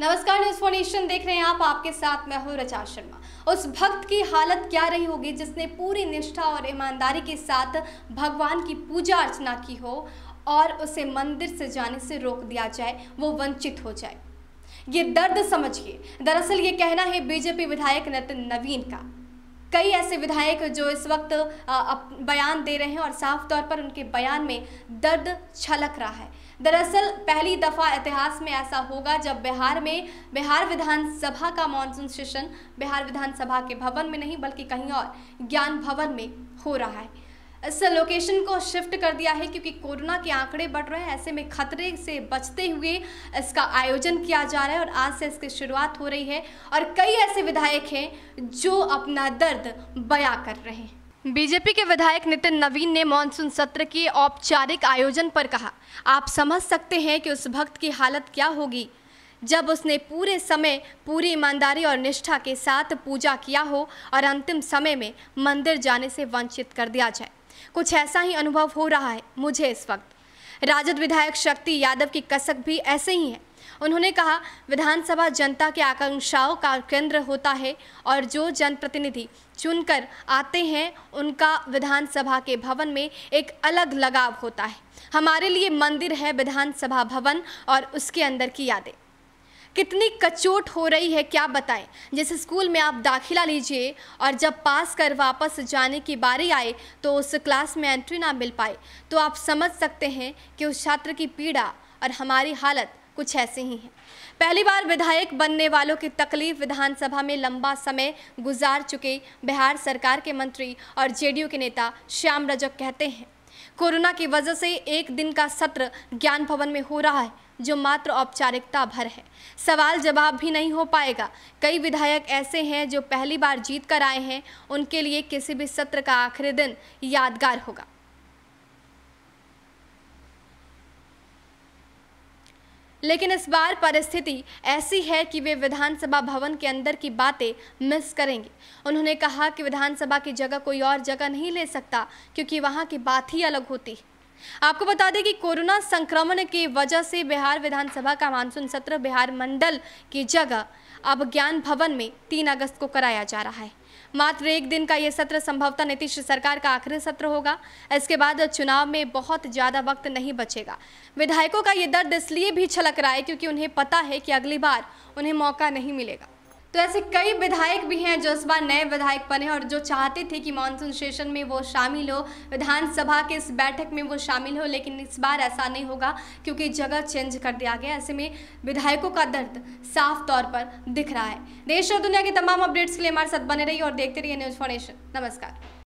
नमस्कार news phone nation देख रहे हैं आप आपके साथ मैं हूं रचा शर्मा उस भक्त की हालत क्या रही होगी जिसने पूरी निष्ठा और ईमानदारी के साथ भगवान की पूजा अर्चना की हो और उसे मंदिर से जाने से रोक दिया जाए वो वंचित हो जाए ये दर्द समझिए दरअसल ये कहना है बीजेपी विधायक नितिन नवीन का कई ऐसे विधायक जो इस वक्त बयान दे रहे हैं और साफ तौर पर उनके बयान में दर्द छलक रहा है दरअसल पहली दफ़ा इतिहास में ऐसा होगा जब बिहार में बिहार विधानसभा का मानसून सेशन बिहार विधानसभा के भवन में नहीं बल्कि कहीं और ज्ञान भवन में हो रहा है इस लोकेशन को शिफ्ट कर दिया है क्योंकि कोरोना के आंकड़े बढ़ रहे हैं ऐसे में खतरे से बचते हुए इसका आयोजन किया जा रहा है और आज से इसकी शुरुआत हो रही है और कई ऐसे विधायक हैं जो अपना दर्द बया कर रहे हैं बीजेपी के विधायक नितिन नवीन ने मानसून सत्र के औपचारिक आयोजन पर कहा आप समझ सकते हैं कि उस भक्त की हालत क्या होगी जब उसने पूरे समय पूरी ईमानदारी और निष्ठा के साथ पूजा किया हो और अंतिम समय में मंदिर जाने से वंचित कर दिया जाए कुछ ऐसा ही अनुभव हो रहा है मुझे इस वक्त राजद विधायक शक्ति यादव की कसक भी ऐसे ही है उन्होंने कहा विधानसभा जनता के आकांक्षाओं का केंद्र होता है और जो जनप्रतिनिधि चुनकर आते हैं उनका विधानसभा के भवन में एक अलग लगाव होता है हमारे लिए मंदिर है विधानसभा भवन और उसके अंदर की यादें कितनी कचोट हो रही है क्या बताएं जिस स्कूल में आप दाखिला लीजिए और जब पास कर वापस जाने की बारी आए तो उस क्लास में एंट्री ना मिल पाए तो आप समझ सकते हैं कि उस छात्र की पीड़ा और हमारी हालत कुछ ऐसे ही हैं पहली बार विधायक बनने वालों की तकलीफ विधानसभा में लंबा समय गुजार चुके बिहार सरकार के मंत्री और जेडीयू के नेता श्याम रजक कहते हैं कोरोना की वजह से एक दिन का सत्र ज्ञान भवन में हो रहा है जो मात्र औपचारिकता भर है सवाल जवाब भी नहीं हो पाएगा कई विधायक ऐसे हैं जो पहली बार जीत कर आए हैं उनके लिए किसी भी सत्र का आखिरी दिन यादगार होगा लेकिन इस बार परिस्थिति ऐसी है कि वे विधानसभा भवन के अंदर की बातें मिस करेंगे उन्होंने कहा कि विधानसभा की जगह कोई और जगह नहीं ले सकता क्योंकि वहाँ की बात ही अलग होती है आपको बता दें कि कोरोना संक्रमण की वजह से बिहार विधानसभा का मानसून सत्र बिहार मंडल की जगह अब ज्ञान भवन में तीन अगस्त को कराया जा रहा है मात्र एक दिन का यह सत्र संभवतः नीतीश सरकार का आखिरी सत्र होगा इसके बाद चुनाव में बहुत ज़्यादा वक्त नहीं बचेगा विधायकों का ये दर्द इसलिए भी छलक रहा है क्योंकि उन्हें पता है कि अगली बार उन्हें मौका नहीं मिलेगा तो ऐसे कई विधायक भी हैं जो इस बार नए विधायक बने और जो चाहते थे कि मानसून सेशन में वो शामिल हो विधानसभा के इस बैठक में वो शामिल हो लेकिन इस बार ऐसा नहीं होगा क्योंकि जगह चेंज कर दिया गया ऐसे में विधायकों का दर्द साफ तौर पर दिख रहा है देश और दुनिया के तमाम अपडेट्स के लिए हमारे साथ बने रही और देखते रहिए न्यूज़ फाउंडेशन नमस्कार